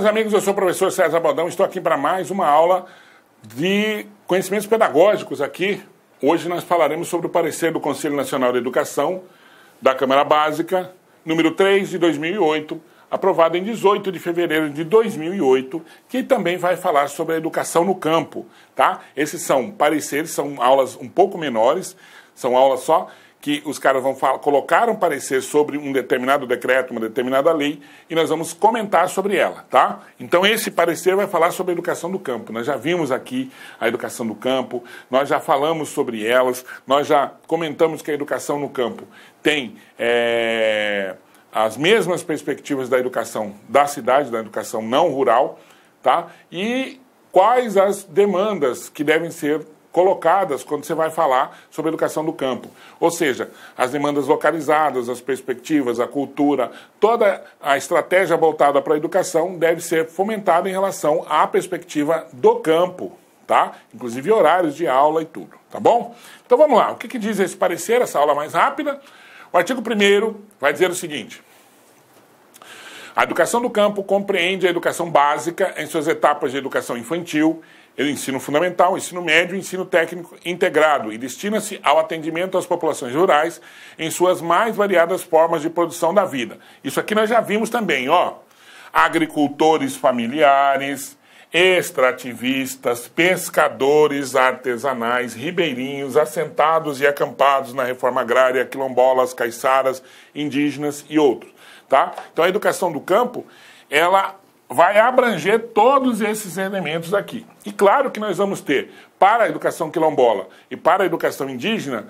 meus amigos, eu sou o professor César Baldão, estou aqui para mais uma aula de conhecimentos pedagógicos aqui. Hoje nós falaremos sobre o parecer do Conselho Nacional de Educação da Câmara Básica, número 3 de 2008, aprovado em 18 de fevereiro de 2008, que também vai falar sobre a educação no campo, tá? Esses são pareceres, são aulas um pouco menores, são aulas só que os caras vão falar, colocar um parecer sobre um determinado decreto, uma determinada lei, e nós vamos comentar sobre ela, tá? Então esse parecer vai falar sobre a educação do campo. Nós já vimos aqui a educação do campo, nós já falamos sobre elas, nós já comentamos que a educação no campo tem é, as mesmas perspectivas da educação da cidade, da educação não rural, tá? E quais as demandas que devem ser colocadas quando você vai falar sobre educação do campo. Ou seja, as demandas localizadas, as perspectivas, a cultura, toda a estratégia voltada para a educação deve ser fomentada em relação à perspectiva do campo, tá? Inclusive horários de aula e tudo, tá bom? Então vamos lá, o que, que diz esse parecer, essa aula mais rápida? O artigo 1 vai dizer o seguinte. A educação do campo compreende a educação básica em suas etapas de educação infantil, o ensino fundamental, ensino médio e ensino técnico integrado e destina-se ao atendimento às populações rurais em suas mais variadas formas de produção da vida. Isso aqui nós já vimos também, ó. Agricultores familiares, extrativistas, pescadores artesanais, ribeirinhos, assentados e acampados na reforma agrária, quilombolas, caiçaras, indígenas e outros, tá? Então a educação do campo, ela vai abranger todos esses elementos aqui. E claro que nós vamos ter, para a educação quilombola e para a educação indígena,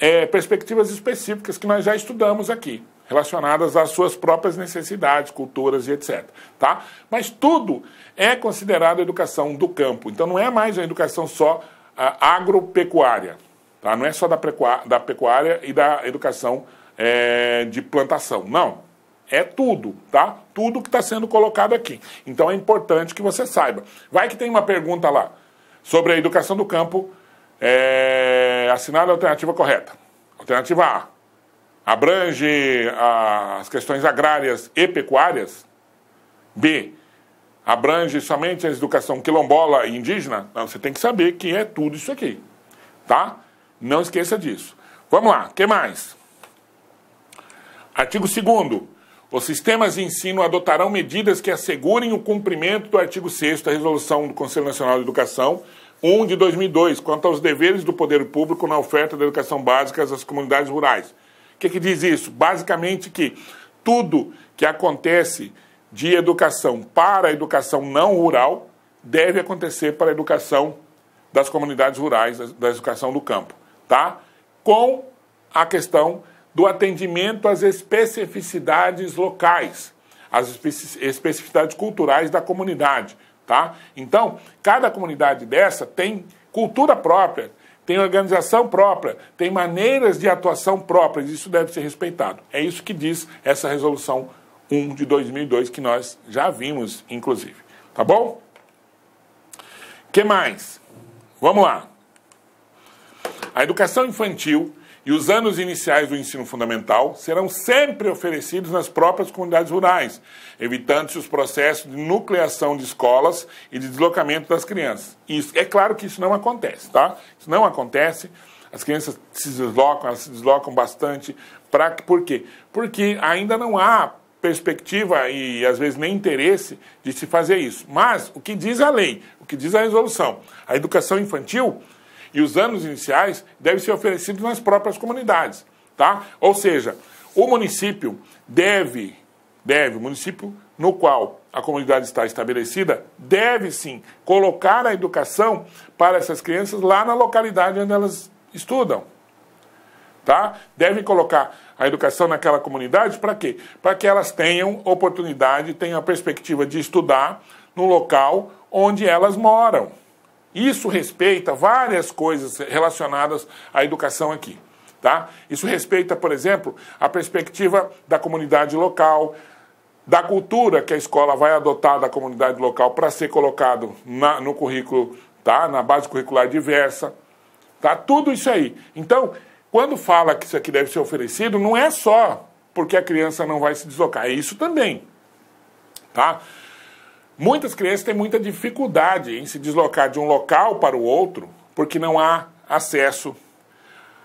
é, perspectivas específicas que nós já estudamos aqui, relacionadas às suas próprias necessidades, culturas e etc. Tá? Mas tudo é considerado educação do campo. Então não é mais a educação só a, agropecuária. Tá? Não é só da, da pecuária e da educação é, de plantação. Não. É tudo, tá? Tudo que está sendo colocado aqui. Então é importante que você saiba. Vai que tem uma pergunta lá sobre a educação do campo. É, assinada a alternativa correta. Alternativa A. Abrange ah, as questões agrárias e pecuárias. B. Abrange somente a educação quilombola e indígena. Não, você tem que saber que é tudo isso aqui. Tá? Não esqueça disso. Vamos lá, o que mais? Artigo 2 os sistemas de ensino adotarão medidas que assegurem o cumprimento do artigo 6 da Resolução do Conselho Nacional de Educação 1 de 2002, quanto aos deveres do poder público na oferta da educação básica às comunidades rurais. O que, que diz isso? Basicamente que tudo que acontece de educação para a educação não rural deve acontecer para a educação das comunidades rurais, da educação do campo, tá? Com a questão do atendimento às especificidades locais, às especificidades culturais da comunidade, tá? Então, cada comunidade dessa tem cultura própria, tem organização própria, tem maneiras de atuação próprias, isso deve ser respeitado. É isso que diz essa resolução 1 de 2002 que nós já vimos, inclusive. Tá bom? Que mais? Vamos lá. A educação infantil e os anos iniciais do ensino fundamental serão sempre oferecidos nas próprias comunidades rurais, evitando-se os processos de nucleação de escolas e de deslocamento das crianças. Isso, é claro que isso não acontece, tá? Isso não acontece. As crianças se deslocam, elas se deslocam bastante. Pra, por quê? Porque ainda não há perspectiva e às vezes nem interesse de se fazer isso. Mas o que diz a lei, o que diz a resolução? A educação infantil e os anos iniciais devem ser oferecidos nas próprias comunidades, tá? Ou seja, o município deve, deve, o município no qual a comunidade está estabelecida, deve sim colocar a educação para essas crianças lá na localidade onde elas estudam. Tá? Devem colocar a educação naquela comunidade para quê? Para que elas tenham oportunidade, tenham a perspectiva de estudar no local onde elas moram. Isso respeita várias coisas relacionadas à educação aqui. Tá? Isso respeita, por exemplo, a perspectiva da comunidade local, da cultura que a escola vai adotar da comunidade local para ser colocado na, no currículo, tá? na base curricular diversa. Tá? Tudo isso aí. Então, quando fala que isso aqui deve ser oferecido, não é só porque a criança não vai se deslocar, é isso também. Tá? Muitas crianças têm muita dificuldade em se deslocar de um local para o outro porque não há acesso,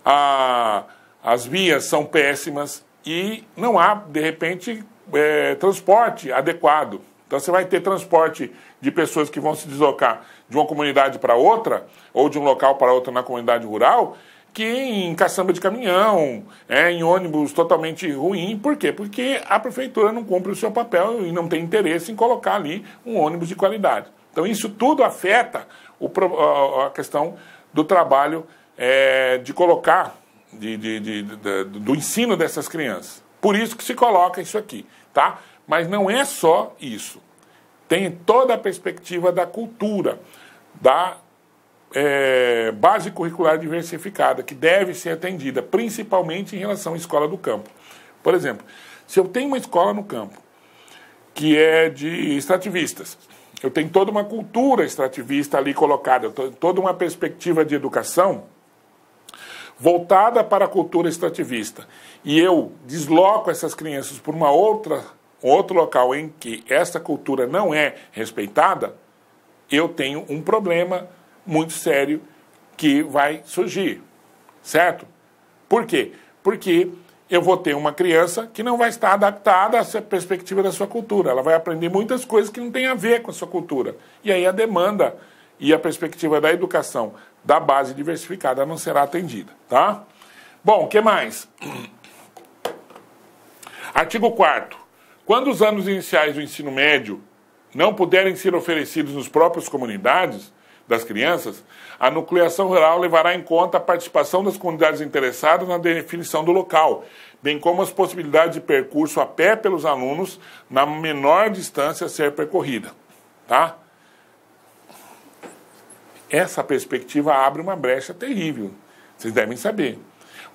a, as vias são péssimas e não há, de repente, é, transporte adequado. Então você vai ter transporte de pessoas que vão se deslocar de uma comunidade para outra, ou de um local para outro na comunidade rural, que em caçamba de caminhão, é, em ônibus totalmente ruim. Por quê? Porque a prefeitura não cumpre o seu papel e não tem interesse em colocar ali um ônibus de qualidade. Então, isso tudo afeta o, a questão do trabalho é, de colocar, de, de, de, do ensino dessas crianças. Por isso que se coloca isso aqui, tá? Mas não é só isso. Tem toda a perspectiva da cultura, da é, base curricular diversificada que deve ser atendida, principalmente em relação à escola do campo. Por exemplo, se eu tenho uma escola no campo que é de extrativistas, eu tenho toda uma cultura extrativista ali colocada, toda uma perspectiva de educação voltada para a cultura extrativista, e eu desloco essas crianças para uma outra outro local em que essa cultura não é respeitada, eu tenho um problema muito sério que vai surgir, certo? Por quê? Porque eu vou ter uma criança que não vai estar adaptada à perspectiva da sua cultura. Ela vai aprender muitas coisas que não tem a ver com a sua cultura. E aí a demanda e a perspectiva da educação da base diversificada não será atendida, tá? Bom, o que mais? Artigo 4 Quando os anos iniciais do ensino médio não puderem ser oferecidos nos próprios comunidades, das crianças, a nucleação rural levará em conta a participação das comunidades interessadas na definição do local, bem como as possibilidades de percurso a pé pelos alunos na menor distância a ser percorrida. Tá? Essa perspectiva abre uma brecha terrível. Vocês devem saber.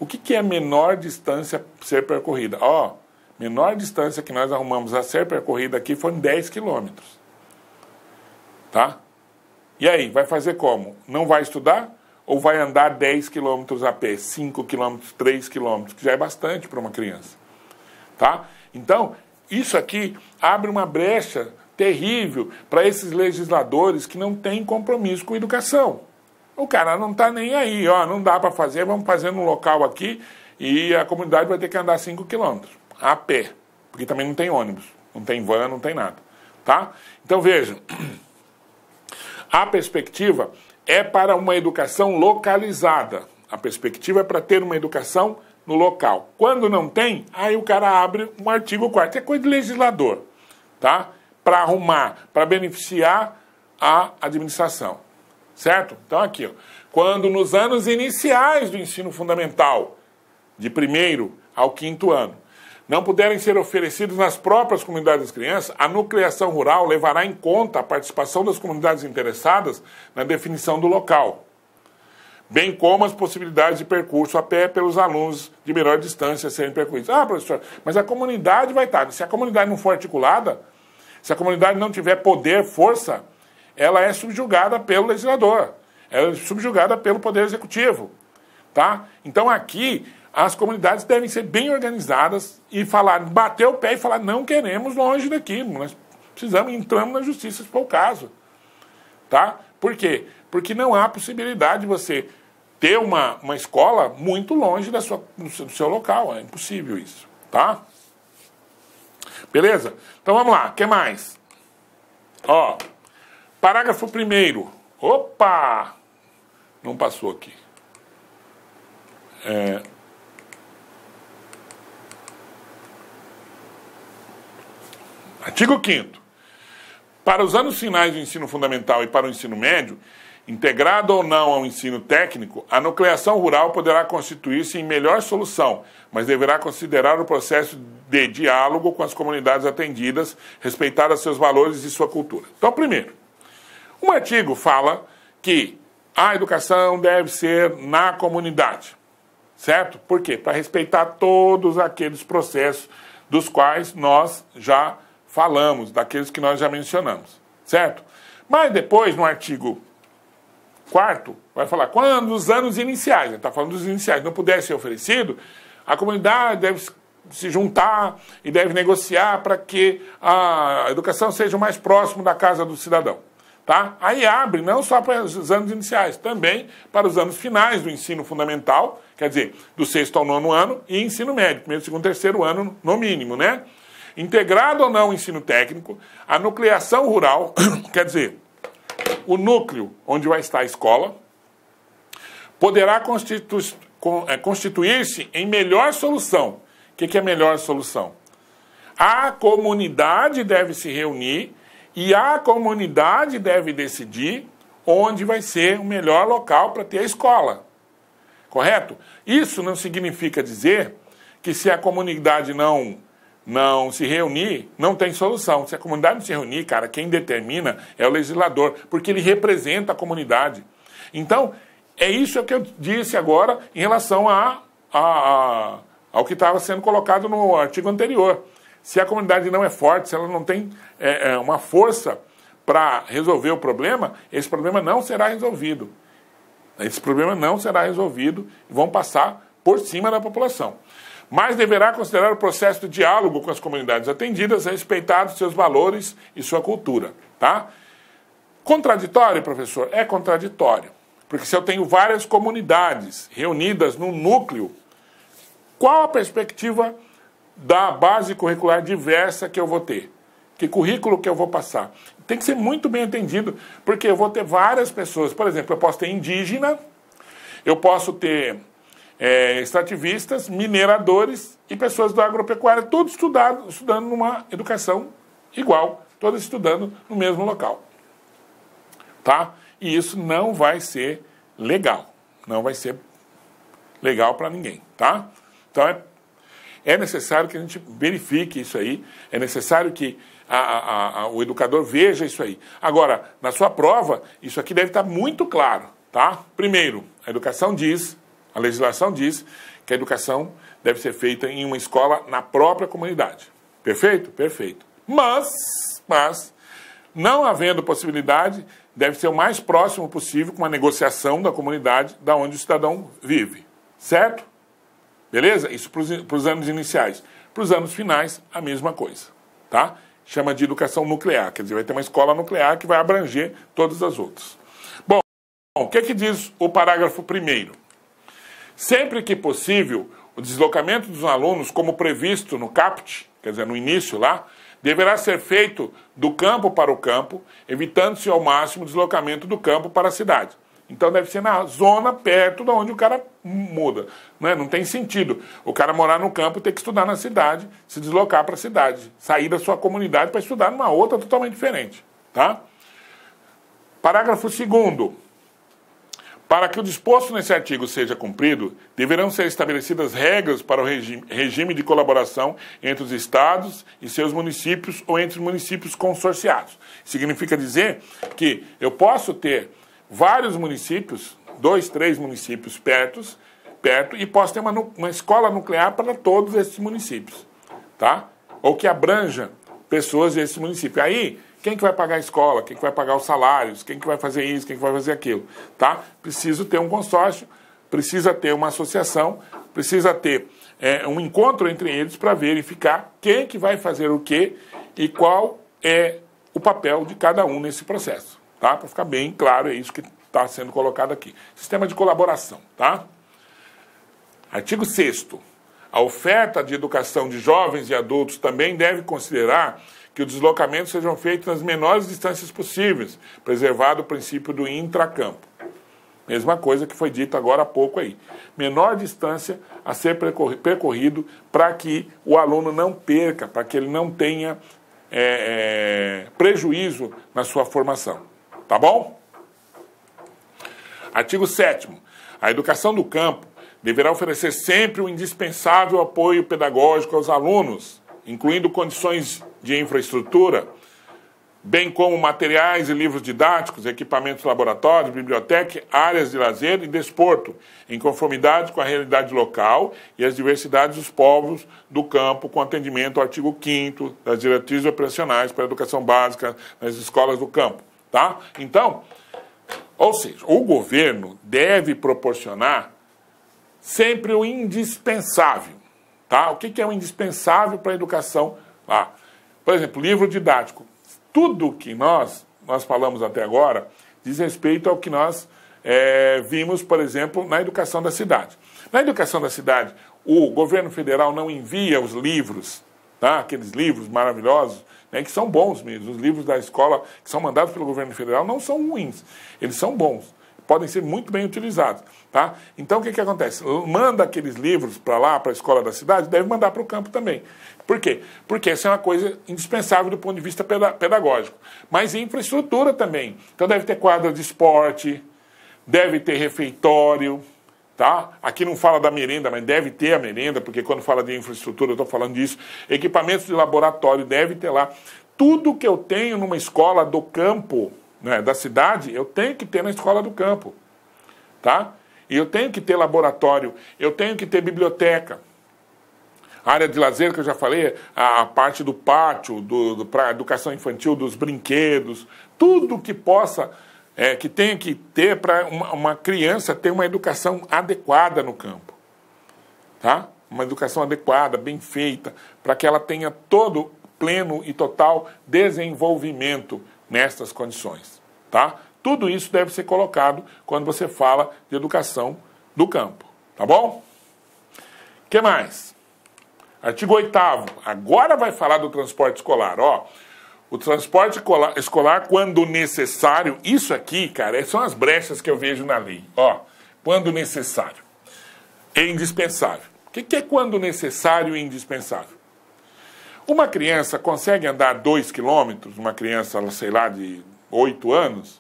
O que, que é menor distância a ser percorrida? Ó, oh, menor distância que nós arrumamos a ser percorrida aqui foi 10 quilômetros. Tá? E aí, vai fazer como? Não vai estudar? Ou vai andar 10 quilômetros a pé, 5 quilômetros, 3 quilômetros, que já é bastante para uma criança. Tá? Então, isso aqui abre uma brecha terrível para esses legisladores que não têm compromisso com educação. O cara não está nem aí, ó, não dá para fazer, vamos fazer num local aqui e a comunidade vai ter que andar 5 quilômetros a pé, porque também não tem ônibus, não tem van, não tem nada, tá? Então vejam, A perspectiva é para uma educação localizada. A perspectiva é para ter uma educação no local. Quando não tem, aí o cara abre um artigo 4 É coisa de legislador, tá? Para arrumar, para beneficiar a administração. Certo? Então aqui, ó. Quando nos anos iniciais do ensino fundamental, de primeiro ao quinto ano, não puderem ser oferecidos nas próprias comunidades das crianças, a nucleação rural levará em conta a participação das comunidades interessadas na definição do local, bem como as possibilidades de percurso a pé pelos alunos de menor distância serem percorridos. Ah, professor, mas a comunidade vai estar. Se a comunidade não for articulada, se a comunidade não tiver poder, força, ela é subjugada pelo legislador, ela é subjugada pelo poder executivo. Tá? Então aqui as comunidades devem ser bem organizadas e falar, bater o pé e falar, não queremos longe daqui, nós precisamos, entramos na justiça se for o caso. Tá? Por quê? Porque não há possibilidade de você ter uma, uma escola muito longe da sua, do, seu, do seu local, é impossível isso, tá? Beleza? Então vamos lá, o que mais? Ó, parágrafo primeiro. Opa! Não passou aqui. É, Artigo 5 Para os anos finais do ensino fundamental e para o ensino médio, integrado ou não ao ensino técnico, a nucleação rural poderá constituir-se em melhor solução, mas deverá considerar o processo de diálogo com as comunidades atendidas, respeitar os seus valores e sua cultura. Então, primeiro, um artigo fala que a educação deve ser na comunidade, certo? Por quê? Para respeitar todos aqueles processos dos quais nós já falamos, daqueles que nós já mencionamos, certo? Mas depois, no artigo 4, vai falar quando os anos iniciais, está falando dos iniciais, não puder ser oferecido, a comunidade deve se juntar e deve negociar para que a educação seja o mais próximo da casa do cidadão. Tá? Aí abre não só para os anos iniciais, também para os anos finais do ensino fundamental, quer dizer, do sexto ao nono ano, e ensino médio, primeiro, segundo, terceiro ano, no mínimo, né? integrado ou não o ensino técnico, a nucleação rural, quer dizer, o núcleo onde vai estar a escola, poderá constitu eh, constituir-se em melhor solução. O que, que é melhor solução? A comunidade deve se reunir e a comunidade deve decidir onde vai ser o melhor local para ter a escola. Correto? Isso não significa dizer que se a comunidade não não se reunir, não tem solução. Se a comunidade não se reunir, cara, quem determina é o legislador, porque ele representa a comunidade. Então, é isso que eu disse agora em relação a, a, a ao que estava sendo colocado no artigo anterior. Se a comunidade não é forte, se ela não tem é, é uma força para resolver o problema, esse problema não será resolvido. Esse problema não será resolvido e vão passar por cima da população mas deverá considerar o processo de diálogo com as comunidades atendidas, respeitar seus valores e sua cultura, tá? Contraditório, professor? É contraditório. Porque se eu tenho várias comunidades reunidas num núcleo, qual a perspectiva da base curricular diversa que eu vou ter? Que currículo que eu vou passar? Tem que ser muito bem entendido, porque eu vou ter várias pessoas. Por exemplo, eu posso ter indígena, eu posso ter é, extrativistas, mineradores e pessoas do agropecuária, todos estudando, estudando numa educação igual, todos estudando no mesmo local. Tá? E isso não vai ser legal, não vai ser legal para ninguém, tá? Então é, é necessário que a gente verifique isso aí, é necessário que a, a, a, o educador veja isso aí. Agora, na sua prova, isso aqui deve estar tá muito claro, tá? Primeiro, a educação diz a legislação diz que a educação deve ser feita em uma escola na própria comunidade. Perfeito? Perfeito. Mas, mas, não havendo possibilidade, deve ser o mais próximo possível com a negociação da comunidade da onde o cidadão vive. Certo? Beleza? Isso para os anos iniciais. Para os anos finais, a mesma coisa. Tá? Chama de educação nuclear, quer dizer, vai ter uma escola nuclear que vai abranger todas as outras. Bom, o que, é que diz o parágrafo primeiro? Sempre que possível, o deslocamento dos alunos, como previsto no CAPT, quer dizer, no início lá, deverá ser feito do campo para o campo, evitando-se ao máximo o deslocamento do campo para a cidade. Então deve ser na zona perto da onde o cara muda. Né? Não tem sentido o cara morar no campo e ter que estudar na cidade, se deslocar para a cidade, sair da sua comunidade para estudar numa outra totalmente diferente. Tá? Parágrafo 2 para que o disposto nesse artigo seja cumprido, deverão ser estabelecidas regras para o regime, de colaboração entre os estados e seus municípios ou entre municípios consorciados. Significa dizer que eu posso ter vários municípios, dois, três municípios perto, perto, e posso ter uma, uma escola nuclear para todos esses municípios, tá? Ou que abranja pessoas desse município. Aí quem que vai pagar a escola? Quem que vai pagar os salários? Quem que vai fazer isso? Quem que vai fazer aquilo? Tá? Preciso ter um consórcio, precisa ter uma associação, precisa ter é, um encontro entre eles para verificar quem que vai fazer o quê e qual é o papel de cada um nesse processo. Tá? Para ficar bem claro, é isso que está sendo colocado aqui. Sistema de colaboração. Tá? Artigo 6 A oferta de educação de jovens e adultos também deve considerar que os deslocamentos sejam feitos nas menores distâncias possíveis, preservado o princípio do intracampo. Mesma coisa que foi dita agora há pouco aí. Menor distância a ser percorrido para que o aluno não perca, para que ele não tenha é, é, prejuízo na sua formação. Tá bom? Artigo 7. A educação do campo deverá oferecer sempre o indispensável apoio pedagógico aos alunos, incluindo condições de infraestrutura, bem como materiais e livros didáticos, equipamentos laboratórios, biblioteca, áreas de lazer e desporto, em conformidade com a realidade local e as diversidades dos povos do campo, com atendimento ao artigo 5 das diretrizes operacionais para a educação básica nas escolas do campo. Tá? Então, ou seja, o governo deve proporcionar sempre o indispensável. Tá? O que é o indispensável para a educação lá? Por exemplo, livro didático. Tudo que nós, nós falamos até agora diz respeito ao que nós é, vimos, por exemplo, na educação da cidade. Na educação da cidade, o governo federal não envia os livros, tá? aqueles livros maravilhosos, né, que são bons mesmo. Os livros da escola que são mandados pelo governo federal não são ruins, eles são bons podem ser muito bem utilizados. Tá? Então, o que, que acontece? Manda aqueles livros para lá, para a escola da cidade, deve mandar para o campo também. Por quê? Porque essa é uma coisa indispensável do ponto de vista pedagógico. Mas infraestrutura também. Então, deve ter quadra de esporte, deve ter refeitório, tá? Aqui não fala da merenda, mas deve ter a merenda, porque quando fala de infraestrutura eu estou falando disso. Equipamentos de laboratório deve ter lá. Tudo que eu tenho numa escola do campo né, da cidade, eu tenho que ter na escola do campo. Tá? E eu tenho que ter laboratório, eu tenho que ter biblioteca. A área de lazer que eu já falei, a parte do pátio, do, do para educação infantil, dos brinquedos, tudo que possa, é, que tenha que ter para uma, uma, criança ter uma educação adequada no campo. Tá? Uma educação adequada, bem feita, para que ela tenha todo pleno e total desenvolvimento nestas condições. Tá? Tudo isso deve ser colocado quando você fala de educação do campo. Tá bom? O que mais? Artigo 8 agora vai falar do transporte escolar. Ó, o transporte escolar, quando necessário, isso aqui, cara, são as brechas que eu vejo na lei. Ó, quando necessário. É indispensável. O que é quando necessário e indispensável? Uma criança consegue andar dois quilômetros, uma criança, sei lá, de oito anos?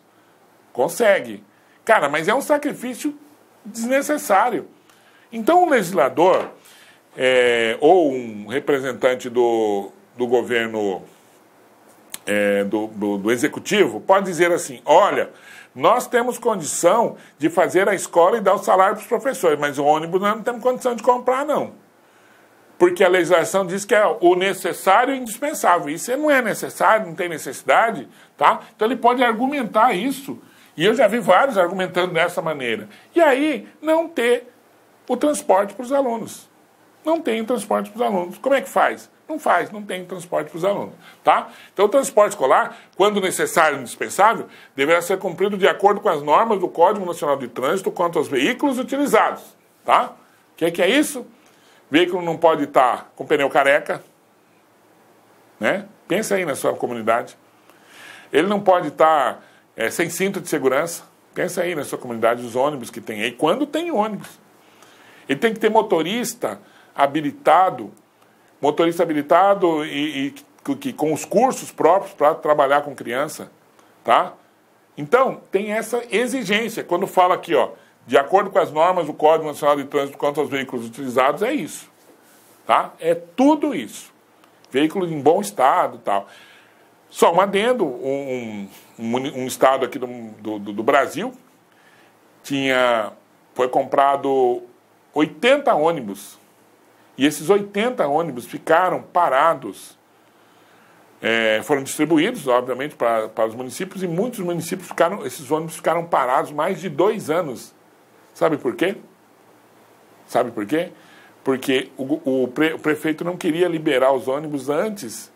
Consegue. Cara, mas é um sacrifício desnecessário. Então, um legislador é, ou um representante do, do governo, é, do, do, do executivo, pode dizer assim: olha, nós temos condição de fazer a escola e dar o salário para os professores, mas o ônibus nós não temos condição de comprar, não porque a legislação diz que é o necessário e indispensável. E se não é necessário, não tem necessidade, tá? Então ele pode argumentar isso. E eu já vi vários argumentando dessa maneira. E aí não ter o transporte para os alunos. Não tem transporte para os alunos. Como é que faz? Não faz, não tem transporte para os alunos, tá? Então, o transporte escolar, quando necessário e indispensável, deverá ser cumprido de acordo com as normas do Código Nacional de Trânsito quanto aos veículos utilizados, tá? O que, é que é isso? veículo não pode estar tá com pneu careca, né? Pensa aí na sua comunidade. Ele não pode estar tá, é, sem cinto de segurança. Pensa aí na sua comunidade os ônibus que tem aí. Quando tem ônibus? Ele tem que ter motorista habilitado, motorista habilitado e, e que, que, com os cursos próprios para trabalhar com criança, tá? Então tem essa exigência. Quando fala aqui, ó, de acordo com as normas do Código Nacional de Trânsito quanto aos veículos utilizados, é isso. Tá? É tudo isso. Veículo em bom estado tal. Só um adendo, um, um, um estado aqui do, do, do Brasil tinha, foi comprado 80 ônibus. E esses 80 ônibus ficaram parados é, foram distribuídos, obviamente, para, para os municípios, e muitos municípios ficaram, esses ônibus ficaram parados mais de dois anos Sabe por quê? Sabe por quê? Porque o, o, pre, o prefeito não queria liberar os ônibus antes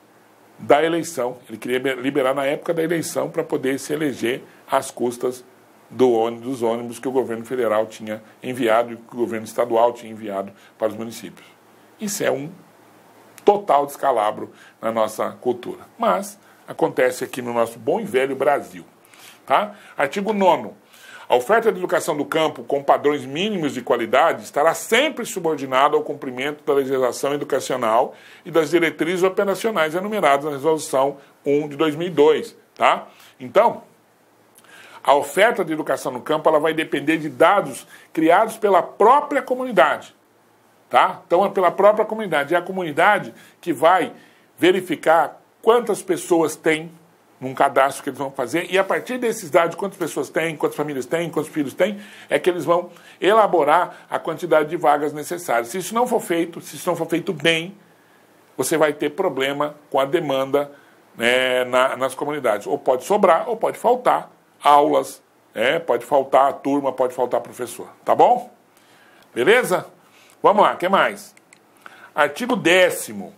da eleição. Ele queria liberar na época da eleição para poder se eleger às custas do ônibus, dos ônibus que o governo federal tinha enviado e que o governo estadual tinha enviado para os municípios. Isso é um total descalabro na nossa cultura. Mas acontece aqui no nosso bom e velho Brasil. Tá? Artigo 9. A oferta de educação do campo com padrões mínimos de qualidade estará sempre subordinada ao cumprimento da legislação educacional e das diretrizes operacionais enumeradas na Resolução 1 de 2002, tá? Então, a oferta de educação no campo ela vai depender de dados criados pela própria comunidade, tá? Então é pela própria comunidade, é a comunidade que vai verificar quantas pessoas têm num cadastro que eles vão fazer, e a partir desses dados, quantas pessoas têm, quantas famílias têm, quantos filhos têm, é que eles vão elaborar a quantidade de vagas necessárias. Se isso não for feito, se isso não for feito bem, você vai ter problema com a demanda né, na, nas comunidades. Ou pode sobrar, ou pode faltar aulas, né, pode faltar turma, pode faltar professor. Tá bom? Beleza? Vamos lá, o que mais? Artigo décimo.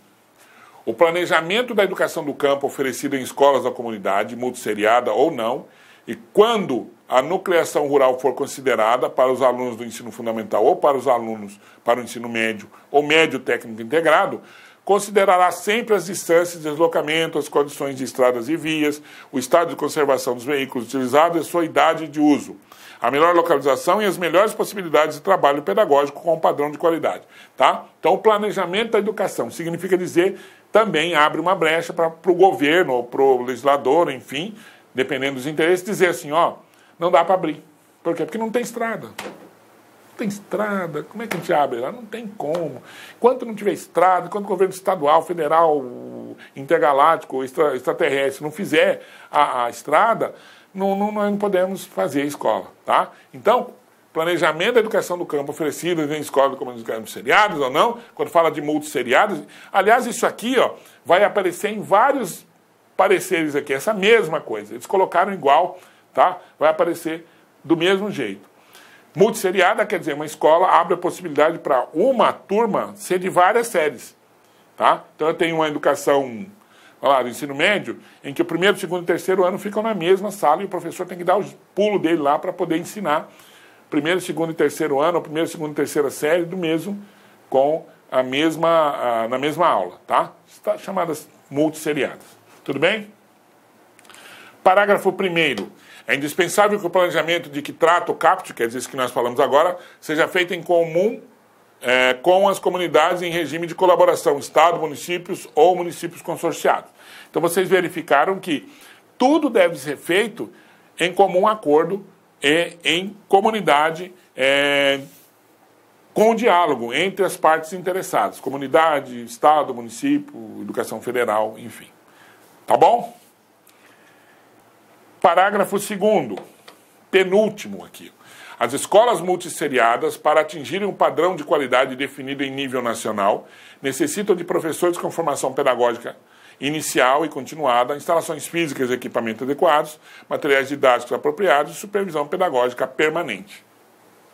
O planejamento da educação do campo oferecida em escolas da comunidade, multisseriada ou não, e quando a nucleação rural for considerada para os alunos do ensino fundamental ou para os alunos para o ensino médio ou médio técnico integrado, considerará sempre as distâncias de deslocamento, as condições de estradas e vias, o estado de conservação dos veículos utilizados e a sua idade de uso a melhor localização e as melhores possibilidades de trabalho pedagógico com um padrão de qualidade. Tá? Então, o planejamento da educação significa dizer também abre uma brecha para o governo ou para o legislador, enfim, dependendo dos interesses, dizer assim: ó, não dá para abrir. Por quê? Porque não tem estrada. Não tem estrada, como é que a gente abre lá? Não tem como. Enquanto não tiver estrada, enquanto o governo estadual, federal, intergaláctico, extra, extraterrestre não fizer a, a estrada, não, não, nós não podemos fazer a escola. Tá? Então, planejamento da educação do campo oferecido em escola como nos seriados ou não, quando fala de multisseriados. Aliás, isso aqui ó, vai aparecer em vários pareceres aqui, essa mesma coisa. Eles colocaram igual, tá? Vai aparecer do mesmo jeito. Multisseriada quer dizer uma escola abre a possibilidade para uma turma ser de várias séries, tá? Então eu tenho uma educação Olha lá, do ensino médio, em que o primeiro, segundo e terceiro ano ficam na mesma sala e o professor tem que dar o pulo dele lá para poder ensinar primeiro, segundo e terceiro ano, ou primeiro, segundo e terceira série do mesmo, com a mesma, a, na mesma aula, tá? Está chamadas multisseriadas. Tudo bem? Parágrafo 1 É indispensável que o planejamento de que trata o CAPT, quer dizer, isso que nós falamos agora, seja feito em comum é, com as comunidades em regime de colaboração, Estado, municípios ou municípios consorciados. Então vocês verificaram que tudo deve ser feito em comum acordo e em comunidade, é, com diálogo entre as partes interessadas, comunidade, Estado, município, educação federal, enfim. Tá bom? Parágrafo 2, penúltimo aqui as escolas multisseriadas, para atingirem um padrão de qualidade definido em nível nacional, necessitam de professores com formação pedagógica inicial e continuada, instalações físicas e equipamentos adequados, materiais didáticos apropriados e supervisão pedagógica permanente.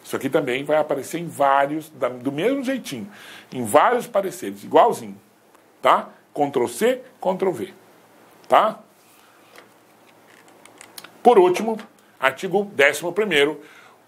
Isso aqui também vai aparecer em vários, do mesmo jeitinho, em vários pareceres, igualzinho. Tá? Ctrl C, Ctrl V. Tá? Por último, artigo 11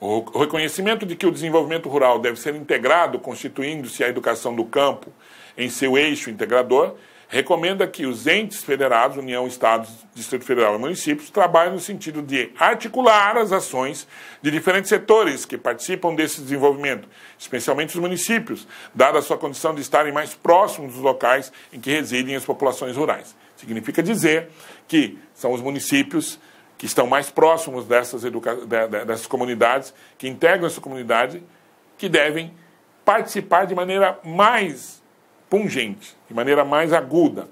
o reconhecimento de que o desenvolvimento rural deve ser integrado, constituindo-se a educação do campo em seu eixo integrador, recomenda que os entes federados, União, Estados, Distrito Federal e municípios, trabalhem no sentido de articular as ações de diferentes setores que participam desse desenvolvimento, especialmente os municípios, dada a sua condição de estarem mais próximos dos locais em que residem as populações rurais. Significa dizer que são os municípios que estão mais próximos dessas, dessas comunidades, que integram essa comunidade, que devem participar de maneira mais pungente, de maneira mais aguda.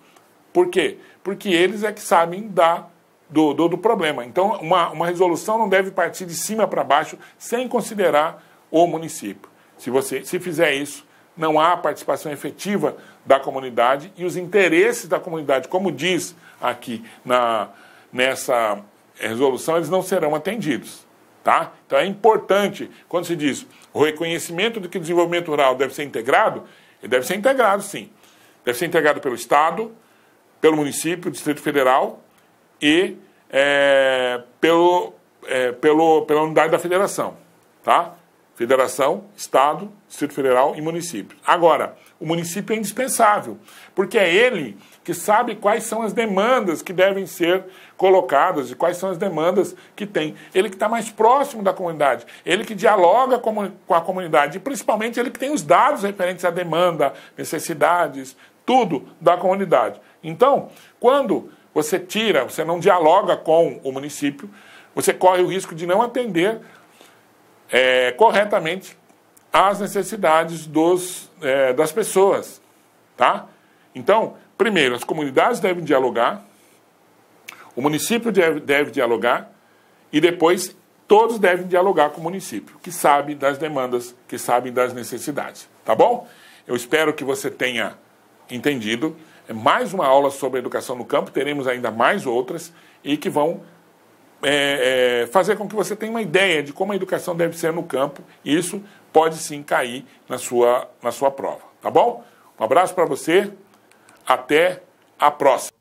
Por quê? Porque eles é que sabem da, do, do, do problema. Então, uma, uma resolução não deve partir de cima para baixo sem considerar o município. Se você se fizer isso, não há participação efetiva da comunidade e os interesses da comunidade, como diz aqui na, nessa resolução, eles não serão atendidos. Tá? Então é importante, quando se diz o reconhecimento de que o desenvolvimento rural deve ser integrado, ele deve ser integrado, sim. Deve ser integrado pelo Estado, pelo município, Distrito Federal e é, pelo, é, pelo, pela unidade da federação. Tá? Federação, Estado, Distrito Federal e município. Agora, o município é indispensável, porque é ele que sabe quais são as demandas que devem ser colocadas e quais são as demandas que tem. Ele que está mais próximo da comunidade, ele que dialoga com a comunidade e principalmente ele que tem os dados referentes à demanda, necessidades, tudo da comunidade. Então, quando você tira, você não dialoga com o município, você corre o risco de não atender é, corretamente às necessidades dos, é, das pessoas. Tá? Então, primeiro, as comunidades devem dialogar, o município deve, deve dialogar e depois todos devem dialogar com o município, que sabe das demandas, que sabe das necessidades. Tá bom? Eu espero que você tenha entendido. É mais uma aula sobre educação no campo, teremos ainda mais outras e que vão é, é, fazer com que você tenha uma ideia de como a educação deve ser no campo, e isso pode sim cair na sua, na sua prova, tá bom? Um abraço para você, até a próxima.